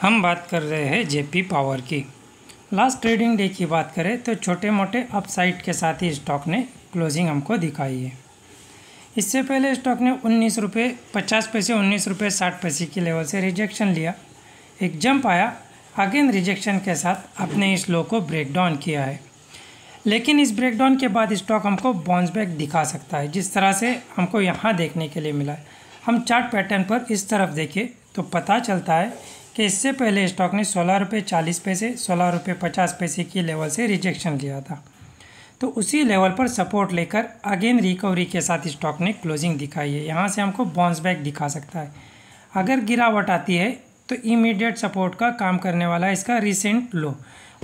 हम बात कर रहे हैं जेपी पावर की लास्ट ट्रेडिंग डे की बात करें तो छोटे मोटे अपसाइड के साथ ही स्टॉक ने क्लोजिंग हमको दिखाई है इससे पहले स्टॉक ने उन्नीस रुपये पचास पैसे उन्नीस रुपये साठ पैसे की लेवल से रिजेक्शन लिया एक जंप आया अगेन रिजेक्शन के साथ अपने इस लो को ब्रेक डाउन किया है लेकिन इस ब्रेकडाउन के बाद स्टॉक हमको बाउंस बैक दिखा सकता है जिस तरह से हमको यहाँ देखने के लिए मिला हम चार्ट पैटर्न पर इस तरफ देखें तो पता चलता है कि इससे पहले स्टॉक ने सोलह रुपये चालीस पैसे सोलह रुपये पचास पैसे की लेवल से रिजेक्शन लिया था तो उसी लेवल पर सपोर्ट लेकर अगेन रिकवरी के साथ स्टॉक ने क्लोजिंग दिखाई है यहाँ से हमको बाउंस बैक दिखा सकता है अगर गिरावट आती है तो इमीडिएट सपोर्ट का काम करने वाला है इसका रिसेंट लो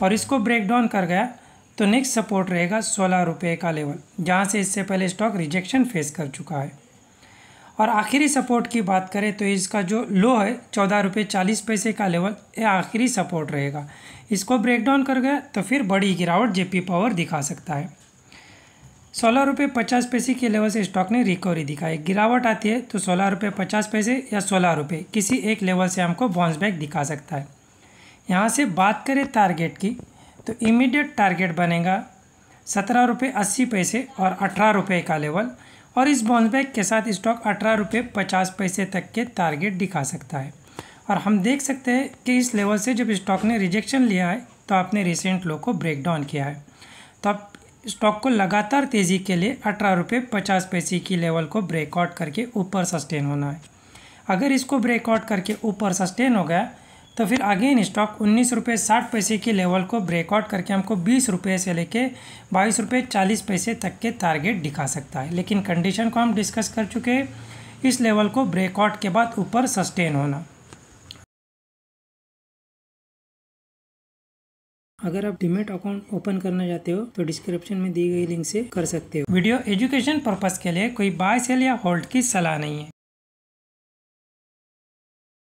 और इसको ब्रेक डाउन कर गया तो नेक्स्ट सपोर्ट रहेगा सोलह रुपये का लेवल जहाँ से इससे पहले स्टॉक रिजेक्शन फेस कर चुका है और आखिरी सपोर्ट की बात करें तो इसका जो लो है चौदह रुपये चालीस पैसे का लेवल ये आखिरी सपोर्ट रहेगा इसको ब्रेक डाउन कर गया तो फिर बड़ी गिरावट जेपी पावर दिखा सकता है सोलह रुपये पचास पैसे के लेवल से स्टॉक ने रिकवरी दिखाई गिरावट आती है तो सोलह रुपये पचास पैसे या सोलह रुपये किसी एक लेवल से हमको बाउंस बैक दिखा सकता है यहाँ से बात करें टारगेट की तो इमीडिएट टारगेट बनेगा सत्रह रुपये अस्सी पैसे और अठारह रुपये का लेवल और इस बैक के साथ स्टॉक अठारह रुपये पचास पैसे तक के टारगेट दिखा सकता है और हम देख सकते हैं कि इस लेवल से जब स्टॉक ने रिजेक्शन लिया है तो आपने रिसेंट लो को ब्रेक डाउन किया है तो आप स्टॉक को लगातार तेज़ी के लिए अठारह रुपये पचास पैसे की लेवल को ब्रेकआउट करके ऊपर सस्टेन होना है अगर इसको ब्रेकआउट करके ऊपर सस्टेन हो गया तो फिर अगेन स्टॉक उन्नीस रुपये साठ पैसे के लेवल को ब्रेकआउट करके हमको बीस रुपये से लेके बाईस रुपये चालीस पैसे तक के टारगेट दिखा सकता है लेकिन कंडीशन को हम डिस्कस कर चुके हैं इस लेवल को ब्रेकआउट के बाद ऊपर सस्टेन होना अगर आप डिमेट अकाउंट ओपन करना चाहते हो तो डिस्क्रिप्शन में दी गई लिंक से कर सकते हो वीडियो एजुकेशन पर्पज के लिए कोई बाय सेल या होल्ड की सलाह नहीं है